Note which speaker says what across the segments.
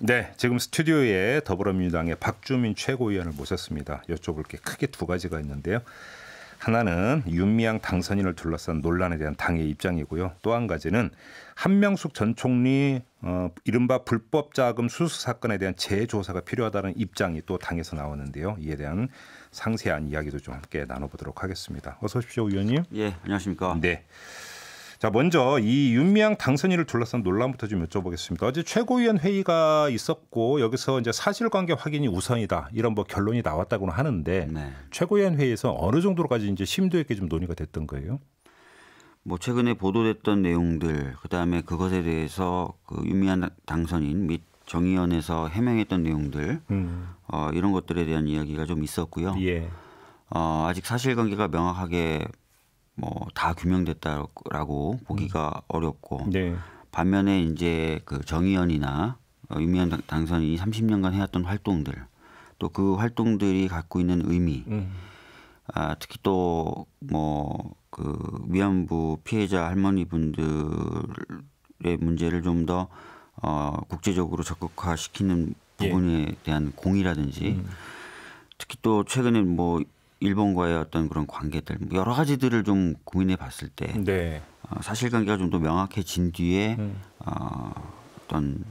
Speaker 1: 네, 지금 스튜디오에 더불어민주당의 박주민 최고위원을 모셨습니다. 여쭤볼 게 크게 두 가지가 있는데요. 하나는 윤미향 당선인을 둘러싼 논란에 대한 당의 입장이고요. 또 한 가지는 한명숙 전 총리 어, 이른바 불법 자금 수수 사건에 대한 재조사가 필요하다는 입장이 또 당에서 나오는데요. 이에 대한 상세한 이야기도 좀 함께 나눠보도록 하겠습니다. 어서 오십시오, 의원님.
Speaker 2: 예, 안녕하십니까.
Speaker 1: 네. 자, 먼저 이 윤미향 당선인을 둘러싼 논란부터 좀 여쭤보겠습니다. 어제 최고위원 회의가 있었고 여기서 이제 사실관계 확인이 우선이다 이런 뭐 결론이 나왔다고는 하는데 네. 최고위원 회의에서 어느 정도로까지 이제 심도 있게 좀 논의가 됐던 거예요?
Speaker 2: 뭐 최근에 보도됐던 내용들 그다음에 그것에 대해서 그 유미한 당선인 및 정의연에서 해명했던 내용들 음. 어, 이런 것들에 대한 이야기가 좀 있었고요. 예. 어, 아직 사실관계가 명확하게 뭐다 규명됐다라고 보기가 음. 어렵고 네. 반면에 이제 그 정의연이나 유미현 어, 당선인이 30년간 해왔던 활동들 또 그 활동들이 갖고 있는 의미 음. 아, 특히 또뭐그 위안부 피해자 할머니분들의 문제를 좀 더 어, 국제적으로 적극화시키는 예. 부분에 예. 대한 공이라든지 음. 특히 또 최근에 뭐 일본과의 어떤 그런 관계들 뭐 여러 가지들을 좀 고민해 봤을 때 네. 어, 사실관계가 좀 더 명확해진 뒤에 음. 어, 어떤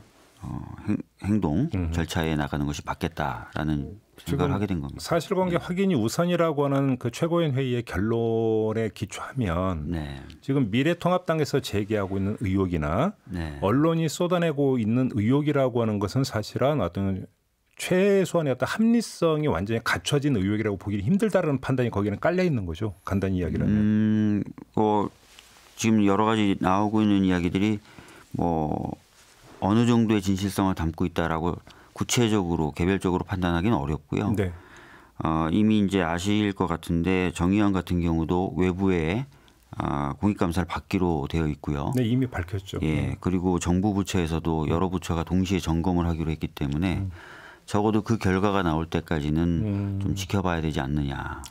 Speaker 2: 어, 행, 행동 음. 절차에 나가는 것이 맞겠다라는 음. 생각을 하게 된 겁니다.
Speaker 1: 사실관계 네. 확인이 우선이라고 하는 그최고인 회의의 결론에 기초하면 네. 지금 미래통합당에서 제기하고 있는 의혹이나 네. 언론이 쏟아내고 있는 의혹이라고 하는 것은 사실은 어떤 최소한의 어떤 합리성이 완전히 갖춰진 의혹이라고 보기 는 힘들다라는 판단이 거기는 깔려 있는 거죠. 간단히 이야기하면
Speaker 2: 음, 뭐 지금 여러 가지 나오고 있는 이야기들이 뭐 어느 정도의 진실성을 담고 있다라고 구체적으로 개별적으로 판단하기는 어렵고요. 네. 어, 이미 이제 아실 것 같은데 정의원 같은 경우도 외부에 아, 공익감사를 받기로 되어 있고요. 네,
Speaker 1: 이미 밝혔죠. 예, 네.
Speaker 2: 그리고 정부 부처에서도 여러 부처가 동시에 점검을 하기로 했기 때문에 음. 적어도 그 결과가 나올 때까지는 음. 좀 지켜봐야 되지 않느냐.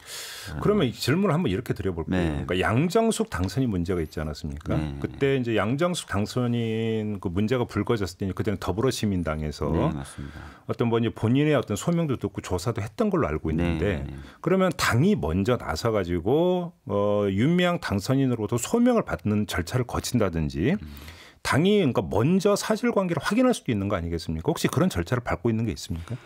Speaker 2: 그러면 질문을 한번 이렇게 드려볼게요. 네. 그러니까 양장숙 당선인 문제가 있지 않았습니까?
Speaker 1: 네. 그때 이제 양장숙 당선인 그 문제가 불거졌을 때 그때는 더불어시민당에서 네, 어떤 뭐 이제 본인의 어떤 소명도 듣고 조사도 했던 걸로 알고 있는데 네, 네, 네. 그러면 당이 먼저 나서 가지고 어, 윤미향 당선인으로부터 소명을 받는 절차를 거친다든지. 음. 당이 그러니까 먼저 사실관계를 확인할 수도 있는 거 아니겠습니까? 혹시 그런 절차를 밟고 있는 게 있습니까?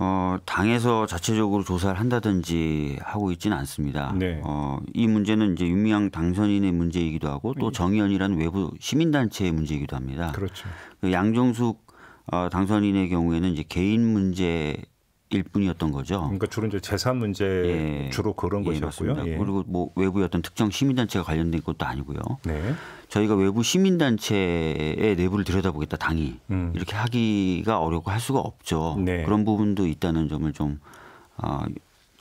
Speaker 2: 어, 당에서 자체적으로 조사를 한다든지 하고 있지는 않습니다. 네. 어, 이 문제는 이제 윤미향 당선인의 문제이기도 하고 또 음. 정의연이라는 외부 시민단체의 문제이기도 합니다. 그렇죠. 그 양정숙 어, 당선인의 경우에는 이제 개인 문제 일 뿐이었던 거죠. 그러니까
Speaker 1: 주로 이제 재산 문제 예.
Speaker 2: 주로 그런 예, 것이었고요. 예. 그리고 뭐 외부의 어떤 특정 시민단체가 관련된 것도 아니고요. 네. 저희가 외부 시민단체의 내부를 들여다보겠다 당이 음. 이렇게 하기가 어렵고 할 수가 없죠. 네. 그런 부분도 있다는 점을 좀 어,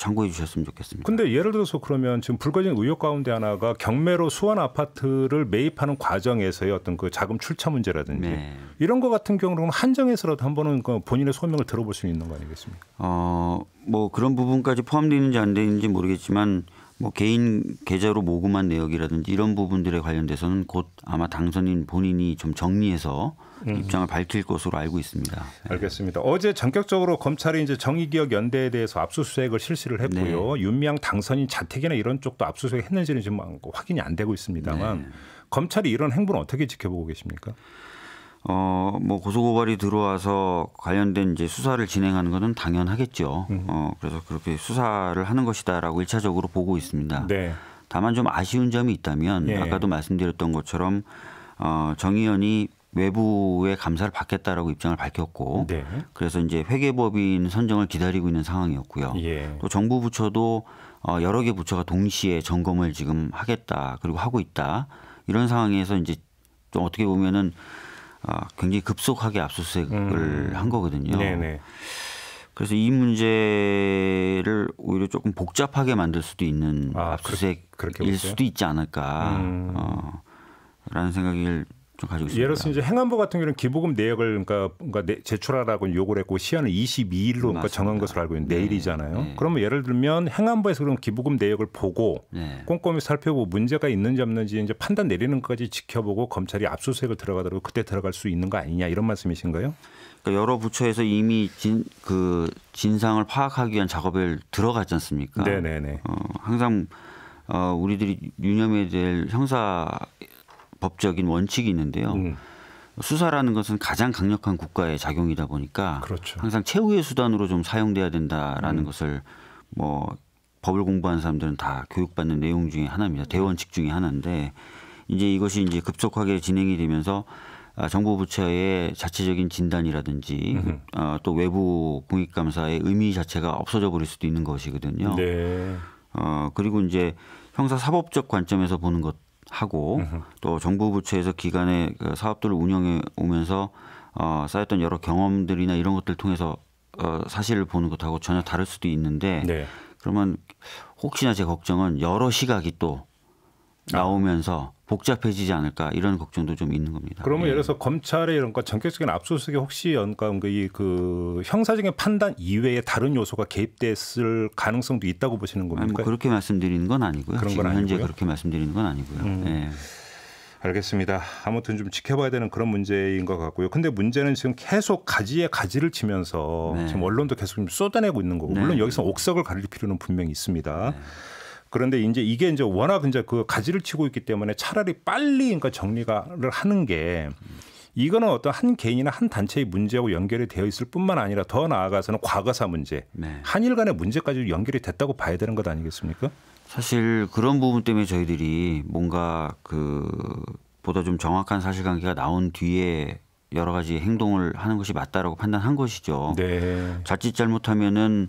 Speaker 2: 참고해 주셨으면 좋겠습니다. 근데 예를 들어서
Speaker 1: 그러면 지금 불거진 의혹 가운데 하나가 경매로 수원 아파트를 매입하는 과정에서의 어떤 그 자금 출처 문제라든지 네. 이런 것 같은 경우는 한정해서라도 한 번은 그 본인의 소명을 들어볼 수 있는 거 아니겠습니까?
Speaker 2: 어, 뭐 그런 부분까지 포함되는지 안 되는지 모르겠지만 뭐 개인 계좌로 모금한 내역이라든지 이런 부분들에 관련돼서는 곧 아마 당선인 본인이 좀 정리해서 음. 입장을 밝힐 것으로 알고 있습니다. 네.
Speaker 1: 알겠습니다. 어제 전격적으로 검찰이 이제 정의기억 연대에 대해서 압수수색을 실시를 했고요. 네. 윤미향 당선인 자택이나 이런 쪽도 압수수색 했는지는 지금 확인이 안 되고 있습니다만 네.
Speaker 2: 검찰이 이런 행보는 어떻게 지켜보고 계십니까? 어, 뭐 고소고발이 들어와서 관련된 이제 수사를 진행하는 것은 당연하겠죠. 음. 어, 그래서 그렇게 수사를 하는 것이다라고 일차적으로 보고 있습니다. 네. 다만 좀 아쉬운 점이 있다면 네. 아까도 말씀드렸던 것처럼 어, 정 의원이 외부의 감사를 받겠다라고 입장을 밝혔고 네. 그래서 이제 회계법인 선정을 기다리고 있는 상황이었고요. 예. 또 정부 부처도 어, 여러 개 부처가 동시에 점검을 지금 하겠다 그리고 하고 있다 이런 상황에서 이제 좀 어떻게 보면은 어, 굉장히 급속하게 압수수색을 음. 한 거거든요. 네네. 그래서 이 문제를 오히려 조금 복잡하게 만들 수도 있는 아, 압수수색일 수도 있지 않을까. 음. 어, 라는 생각을 좀 가지고 있습니다.
Speaker 1: 예를 들어서 이제 행안부 같은 경우는 기부금 내역을 네 그러니까, 그러니까 제출하라고 요구를 했고 시한을 22일로 그러니까 정한 것으로 알고 있는데 네. 내일이잖아요. 네. 그러면 예를 들면 행안부에서 그럼 기부금 내역을 네 보고 네. 꼼꼼히 살펴보고 문제가 있는지 없는지 이제 판단 내리는 것까지 지켜보고 검찰이 압수수색을 들어가도록 그때 들어갈 수 있는 거 아니냐 이런 말씀이신가요? 그러니까
Speaker 2: 여러 부처에서 이미 진, 그 진상을 파악하기 위한 작업에 들어갔지 않습니까? 네네네. 네, 어, 항상 어, 우리들이 유념해야 될 형사 법적인 원칙이 있는데요. 음. 수사라는 것은 가장 강력한 국가의 작용이다 보니까 그렇죠. 항상 최후의 수단으로 좀 사용돼야 된다라는 음. 것을 뭐 법을 공부하는 사람들은 다 교육받는 내용 중에 하나입니다. 대원칙 중에 하나인데 이제 이것이 이제 급속하게 진행이 되면서 아, 정부 부처의 자체적인 진단이라든지 음. 또 외부 공익감사의 의미 자체가 없어져 버릴 수도 있는 것이거든요. 네. 어, 그리고 이제 형사 사법적 관점에서 보는 것 하고 또 정부 부처에서 기관의 그 사업들을 운영해 오면서 어, 쌓였던 여러 경험들이나 이런 것들 을 통해서 어, 사실을 보는 것하고 전혀 다를 수도 있는데 네. 그러면 혹시나 제 걱정은 여러 시각이 또 아. 나오면서 복잡해지지 않을까 이런 걱정도 좀 있는 겁니다.
Speaker 1: 그러면 예. 를 네. 들어서 검찰의 이런 거 전격적인 압수수색에 혹시 연가 그이그 그 형사적인 판단 이외에 다른 요소가 개입됐을 가능성도 있다고 보시는 겁니까? 아니, 뭐 그렇게
Speaker 2: 말씀드리는 건 아니고요. 그런 건 현재 아니고요? 그렇게 말씀드리는 건 아니고요. 음. 예.
Speaker 1: 알겠습니다. 아무튼 좀 지켜봐야 되는 그런 문제인 것 같고요. 근데 문제는 지금 계속 가지에 가지를 치면서 네. 지금 언론도 계속 좀 쏟아내고 있는 거고 물론 네. 여기서 옥석을 가릴 필요는 분명히 있습니다. 네. 그런데 이제 이게 이제 워낙 이제 그 가지를 치고 있기 때문에 차라리 빨리 그러니까 정리가를 하는 게 이거는 어떤 한 개인이나 한 단체의 문제하고 연결이 되어 있을 뿐만 아니라 더 나아가서는 과거사 문제, 네. 한일 간의 문제까지 연결이 됐다고 봐야 되는 것 아니겠습니까?
Speaker 2: 사실 그런 부분 때문에 저희들이 뭔가 그 보다 좀 정확한 사실관계가 나온 뒤에 여러 가지 행동을 하는 것이 맞다라고 판단한 것이죠. 네. 자칫 잘못하면은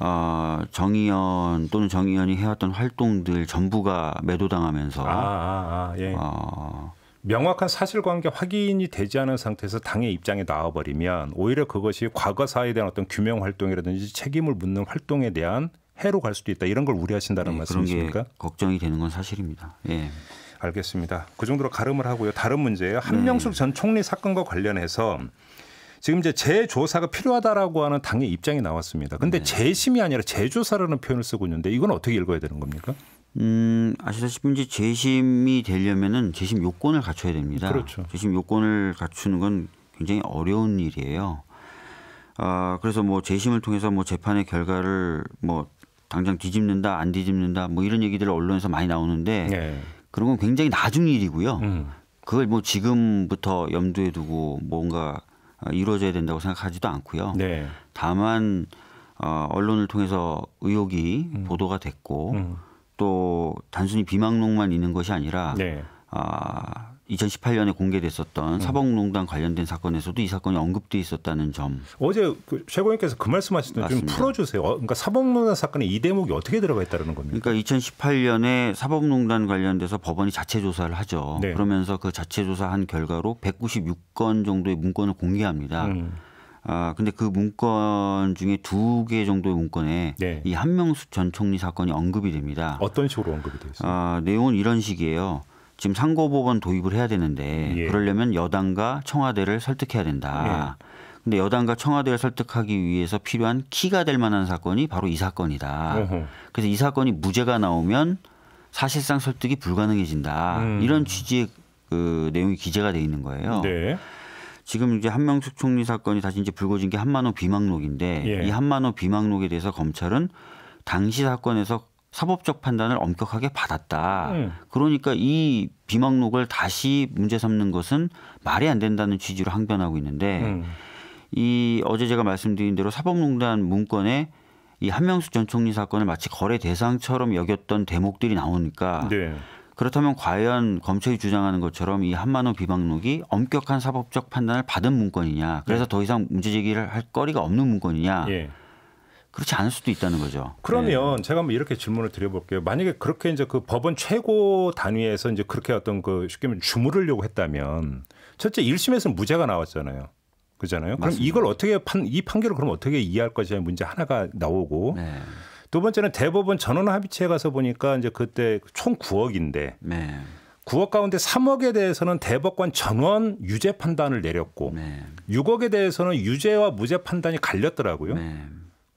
Speaker 2: 어, 정의연 또는 정의연이 해왔던 활동들 전부가 매도당하면서 아,
Speaker 1: 아, 아, 예.
Speaker 2: 어,
Speaker 1: 명확한 사실관계 확인이 되지 않은 상태에서 당의 입장에 나와버리면 오히려 그것이 과거사에 대한 어떤 규명 활동이라든지 책임을 묻는 활동에 대한 해로 갈 수도 있다 이런 걸 우려하신다는 네, 말씀이십니까?
Speaker 2: 걱정이 되는 건 사실입니다. 예.
Speaker 1: 알겠습니다. 그 정도로 가름을 하고요. 다른 문제예요. 한명숙 네. 전 총리 사건과 관련해서 지금 이제 재조사가 필요하다라고 하는 당의 입장이 나왔습니다. 근데 네. 재심이 아니라 재조사라는 표현을 쓰고 있는데 이건
Speaker 2: 어떻게 읽어야 되는 겁니까? 음, 아시다시피 이제 재심이 되려면은 재심 요건을 갖춰야 됩니다. 그렇죠. 재심 요건을 갖추는 건 굉장히 어려운 일이에요. 아, 그래서 뭐 재심을 통해서 뭐 재판의 결과를 뭐 당장 뒤집는다, 안 뒤집는다 뭐 이런 얘기들 을 언론에서 많이 나오는데 네. 그런 건 굉장히 나중 일이고요. 음. 그걸 뭐 지금부터 염두에 두고 뭔가 어, 이루어져야 된다고 생각하지도 않고요. 네. 다만 어, 언론을 통해서 의혹이 음. 보도가 됐고 음. 또 단순히 비망록만 있는 것이 아니라 네. 아, 2018년에 공개됐었던 음. 사법농단 관련된 사건에서도 이 사건이 언급돼 있었다는 점.
Speaker 1: 어제 그 최고위원께서 그 말씀하시던 좀 풀어주세요. 어, 그러니까 사법농단 사건에 이 대목이 어떻게 들어가 있다는 겁니까?
Speaker 2: 그러니까 2018년에 사법농단 관련돼서 법원이 자체 조사를 하죠. 네. 그러면서 그 자체 조사한 결과로 196건 정도의 문건을 공개합니다. 음. 아 근데 그 문건 중에 두 개 정도의 문건에 네. 이 한명숙 전 총리 사건이 언급이 됩니다. 어떤 식으로 언급이 되 있어요? 아, 내용은 이런 식이에요. 지금 상고법원 도입을 해야 되는데 예. 그러려면 여당과 청와대를 설득해야 된다. 예. 근데 여당과 청와대를 설득하기 위해서 필요한 키가 될 만한 사건이 바로 이 사건이다. 어허. 그래서 이 사건이 무죄가 나오면 사실상 설득이 불가능해진다. 음. 이런 취지의 그 내용이 기재가 돼 있는 거예요. 네. 지금 이제 한명숙 총리 사건이 다시 이제 불거진 게 한만호 비망록인데 예. 이 한만호 비망록에 대해서 검찰은 당시 사건에서 사법적 판단을 엄격하게 받았다. 음. 그러니까 이 비망록을 다시 문제 삼는 것은 말이 안 된다는 취지로 항변하고 있는데 음. 이 어제 제가 말씀드린 대로 사법농단 문건에 이 한명숙 전 총리 사건을 마치 거래 대상처럼 여겼던 대목들이 나오니까 네. 그렇다면 과연 검찰이 주장하는 것처럼 이 한만호 비방록이 엄격한 사법적 판단을 받은 문건이냐 그래서 네. 더 이상 문제 제기를 할 거리가 없는 문건이냐 네. 그렇지 않을 수도 있다는 거죠.
Speaker 1: 그러면 네. 제가 한번 이렇게 질문을 드려볼게요. 만약에 그렇게 이제 그 법원 최고 단위에서 이제 그렇게 어떤 그 쉽게 말하면 주무르려고 했다면 첫째 1심에서는 무죄가 나왔잖아요. 그잖아요. 그럼 이걸 어떻게 판, 이 판결을 그럼 어떻게 이해할 것이냐 문제 하나가 나오고 네. 두 번째는 대법원 전원 합의체에 가서 보니까 이제 그때 총 9억인데 네. 9억 가운데 3억에 대해서는 대법관 전원 유죄 판단을 내렸고 네. 6억에 대해서는 유죄와 무죄 판단이 갈렸더라고요. 네.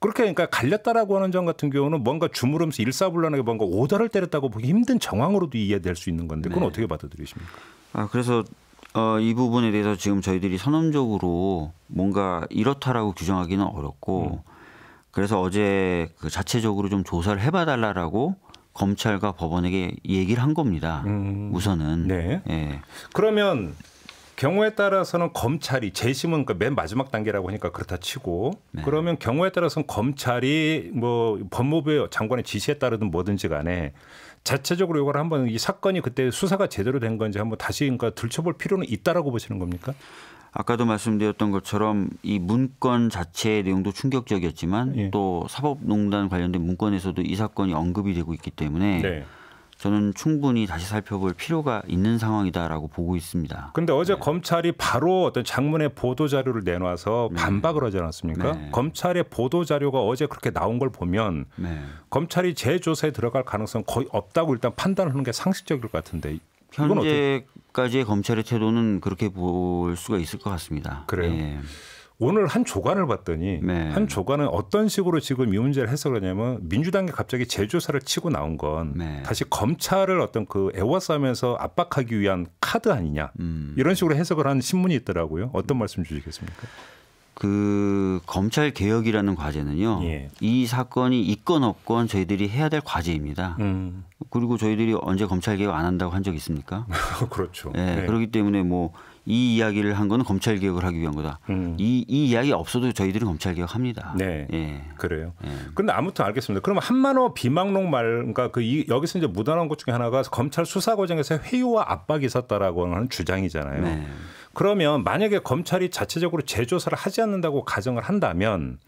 Speaker 1: 그렇게 그러니까 갈렸다라고 하는 점 같은 경우는 뭔가 주무르면서 일사불란하게 뭔가 오더를 때렸다고 보기 힘든 정황으로도 이해될 수 있는 건데 그건 네. 어떻게 받아들이십니까?
Speaker 2: 아 그래서 어, 이 부분에 대해서 지금 저희들이 선언적으로 뭔가 이렇다라고 규정하기는 어렵고 음. 그래서 어제 그 자체적으로 좀 조사를 해봐달라라고 검찰과 법원에게 얘기를 한 겁니다. 음. 우선은. 네. 예.
Speaker 1: 그러면 경우에 따라서는 검찰이 재심은 그러니까 맨 마지막 단계라고 하니까 그렇다 치고 네. 그러면 경우에 따라서는 검찰이 뭐 법무부 장관의 지시에 따르든 뭐든지 간에 자체적으로 이걸 한번 이 사건이 그때 수사가 제대로 된 건지 한번 다시 그러니까 들춰볼 필요는 있다라고 보시는 겁니까?
Speaker 2: 아까도 말씀드렸던 것처럼 이 문건 자체의 내용도 충격적이었지만 예. 또 사법농단 관련된 문건에서도 이 사건이 언급이 되고 있기 때문에 네. 저는 충분히 다시 살펴볼 필요가 있는 상황이다라고 보고 있습니다.
Speaker 1: 근데 어제 네. 검찰이 바로 어떤 장문의 보도 자료를 내놔서 네. 반박을 하지 않았습니까? 네. 검찰의 보도 자료가 어제 그렇게 나온 걸 보면 네. 검찰이 재조사에 들어갈 가능성 거의 없다고 일단 판단하는 게 상식적일 것 같은데
Speaker 2: 현재까지의 검찰의 태도는 그렇게 볼 수가 있을 것 같습니다. 그래요. 예. 오늘 한
Speaker 1: 조간을 봤더니 네. 한 조간은 어떤 식으로 지금 이 문제를 해석하냐면 민주당이 갑자기 재조사를 치고 나온 건 네. 다시 검찰을 어떤 그 애워싸면서 압박하기 위한 카드
Speaker 2: 아니냐 음. 이런 식으로 해석을 한 신문이 있더라고요. 어떤 말씀 주시겠습니까? 그 검찰 개혁이라는 과제는요. 예. 이 사건이 있건 없건 저희들이 해야 될 과제입니다. 음. 그리고 저희들이 언제 검찰 개혁 안 한다고 한 적 있습니까? 그렇죠. 예, 네. 그렇기 때문에 뭐 이 이야기를 한 거는 검찰 개혁을 하기 위한 거다. 음. 이, 이 이야기 없어도 저희들은 검찰 개혁합니다. 네. 예. 그래요. 그런데 예. 아무튼 알겠습니다. 그러면 한만호 비망록
Speaker 1: 말그니까그 이, 여기서 이제 무단한 것 중에 하나가 검찰 수사 과정에서 회유와 압박이 있었다라고 하는 주장이잖아요. 네. 그러면 만약에 검찰이 자체적으로 재조사를 하지 않는다고 가정을 한다면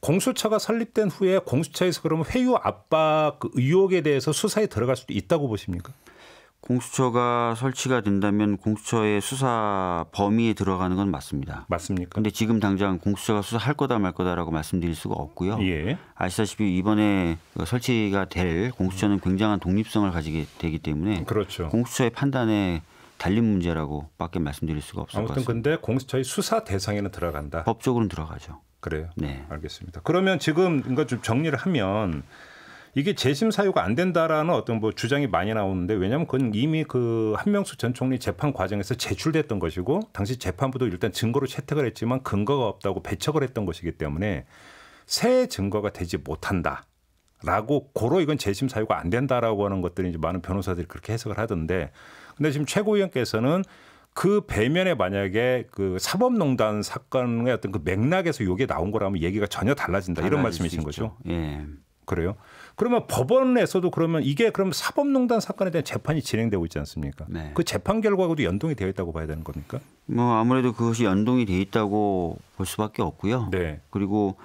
Speaker 1: 공수처가 설립된 후에 공수처에서 그러면 회유 압박 그 의혹에 대해서 수사에 들어갈 수도 있다고 보십니까?
Speaker 2: 공수처가 설치가 된다면 공수처의 수사 범위에 들어가는 건 맞습니다. 맞습니까? 근데 지금 당장 공수처가 수사할 거다 말 거다라고 말씀드릴 수가 없고요. 예. 아시다시피 이번에 그 설치가 될 공수처는 굉장한 독립성을 가지게 되기 때문에 그렇죠. 공수처의 판단에 갈린 문제라고밖에 말씀드릴 수가 없을 것 같습니다.
Speaker 1: 아무튼 근데 공수처의 수사 대상에는 들어간다. 법적으로는 들어가죠. 그래요. 네. 알겠습니다. 그러면 지금 그러니까 좀 정리를 하면 이게 재심 사유가 안 된다라는 어떤 뭐 주장이 많이 나오는데 왜냐하면 그건 이미 그한명숙전 총리 재판 과정에서 제출됐던 것이고 당시 재판부도 일단 증거로 채택을 했지만 근거가 없다고 배척을 했던 것이기 때문에 새 증거가 되지 못한다. 라고 고로 이건 재심 사유가 안 된다라고 하는 것들이 이제 많은 변호사들이 그렇게 해석을 하던데 근데 지금 최고위원께서는 그 배면에 만약에 그 사법농단 사건의 어떤 그 맥락에서 요게 나온 거라면 얘기가 전혀 달라진다 이런 말씀이신 거죠. 예. 그래요. 그러면 법원에서도 그러면 이게 그럼 사법농단 사건에 대한 재판이 진행되고 있지 않습니까? 네. 그 재판 결과하고도 연동이 되어 있다고 봐야 되는 겁니까?
Speaker 2: 뭐 아무래도 그것이 연동이 되어 있다고 볼 수밖에 없고요. 네. 그리고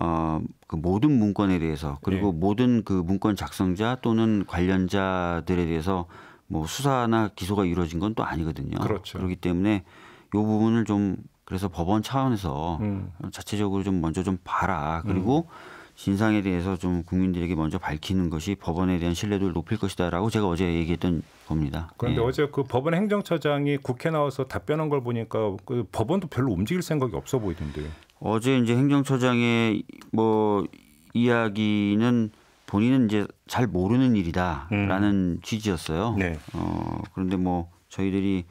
Speaker 2: 어, 그 모든 문건에 대해서 그리고 네. 모든 그 문건 작성자 또는 관련자들에 대해서 뭐 수사나 기소가 이루어진 건 또 아니거든요. 그렇죠. 그렇기 때문에 이 부분을 좀 그래서 법원 차원에서 음. 자체적으로 좀 먼저 좀 봐라. 음. 그리고 음. 진상에 대해서 좀 국민들에게 먼저 밝히는 것이 법원에 대한 신뢰도를 높일 것이다라고 제가 어제 얘기했던 겁니다. 그런데
Speaker 1: 예. 어제 그 법원 행정처장이 국회 나와서 답변한 걸 보니까 그 법원도 별로 움직일 생각이 없어 보이던데
Speaker 2: 어제 이제 행정처장의 뭐 이야기는 본인은 이제 잘 모르는 일이다라는 음. 취지였어요. 네. 어, 그런데 뭐 저희들이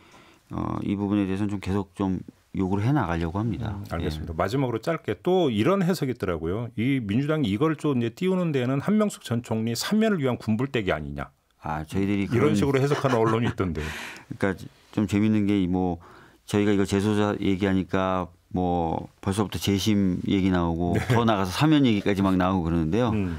Speaker 2: 어, 이 부분에 대해서는 좀 계속 좀 요구를 해 나가려고 합니다. 음, 예. 알겠습니다. 예. 마지막으로
Speaker 1: 짧게 또 이런 해석이 있더라고요. 이 민주당이 이걸 좀 이제 띄우는 데는 한명숙 전 총리
Speaker 2: 삼면을 위한 군불대기 아니냐. 아 저희들이 이런 그런... 식으로 해석하는 언론이 있던데. 그러니까 좀 재밌는 게 뭐 저희가 이거 재소자 얘기하니까 뭐 벌써부터 재심 얘기 나오고 네. 더 나가서 사면 얘기까지 막 나오고 그러는데요. 음.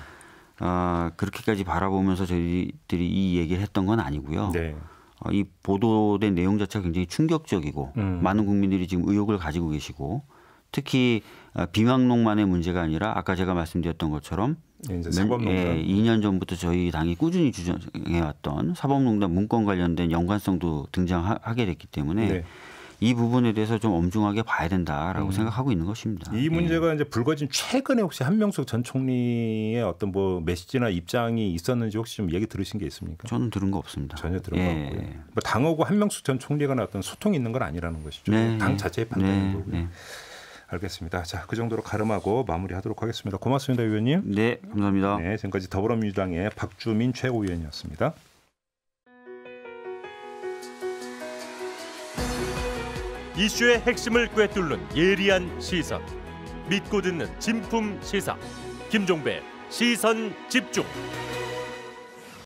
Speaker 2: 아, 그렇게까지 바라보면서 저희들이 이 얘기를 했던 건 아니고요. 네. 어, 이 보도된 내용 자체가 굉장히 충격적이고 음. 많은 국민들이 지금 의혹을 가지고 계시고 특히 어, 비망록만의 문제가 아니라 아까 제가 말씀드렸던 것처럼
Speaker 1: 네, 예, 예,
Speaker 2: 2년 전부터 저희 당이 꾸준히 주장해왔던 사법농단 문건 관련된 연관성도 등장하게 됐기 때문에 네. 이 부분에 대해서 좀 엄중하게 봐야 된다라고 음. 생각하고 있는 것입니다. 이
Speaker 1: 문제가 예. 이제 불거진 최근에 혹시 한명숙 전 총리의 어떤 뭐 메시지나 입장이 있었는지 혹시 좀 얘기 들으신 게 있습니까? 저는 들은 거 없습니다. 전혀 들은 예. 거 없고요. 뭐 당하고 한명숙 전 총리가 어떤 소통이 있는 건 아니라는 것이죠. 네. 당 자체의 네. 판단인 네. 거고요. 네. 알겠습니다. 자, 그 정도로 가름하고 마무리하도록 하겠습니다. 고맙습니다, 위원님. 네, 감사합니다. 네, 지금까지 더불어민주당의 박주민 최고위원이었습니다. 이슈의 핵심을 꿰뚫는 예리한 시선,
Speaker 2: 믿고 듣는 진품 시사, 김종배 시선 집중.